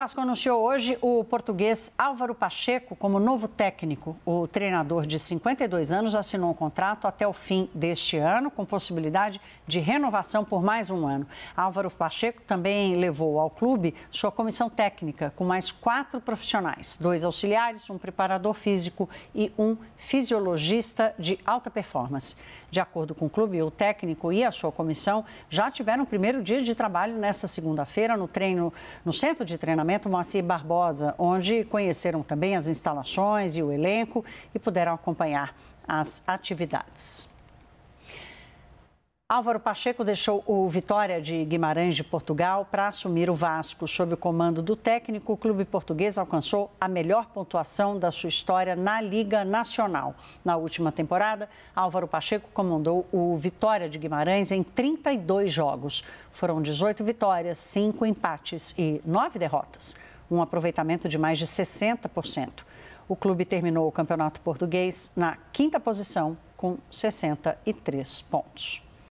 Vasco anunciou hoje o português Álvaro Pacheco como novo técnico. O treinador de 52 anos assinou um contrato até o fim deste ano, com possibilidade de renovação por mais um ano. Álvaro Pacheco também levou ao clube sua comissão técnica, com mais quatro profissionais: dois auxiliares, um preparador físico e um fisiologista de alta performance. De acordo com o clube, o técnico e a sua comissão já tiveram o primeiro dia de trabalho nesta segunda-feira no treino no centro de treinamento acampamento Moacir Barbosa, onde conheceram também as instalações e o elenco e puderam acompanhar as atividades. Álvaro Pacheco deixou o Vitória de Guimarães de Portugal para assumir o Vasco. Sob o comando do técnico, o clube português alcançou a melhor pontuação da sua história na Liga Nacional. Na última temporada, Álvaro Pacheco comandou o Vitória de Guimarães em 32 jogos. Foram 18 vitórias, 5 empates e 9 derrotas, um aproveitamento de mais de 60%. O clube terminou o Campeonato Português na quinta posição com 63 pontos.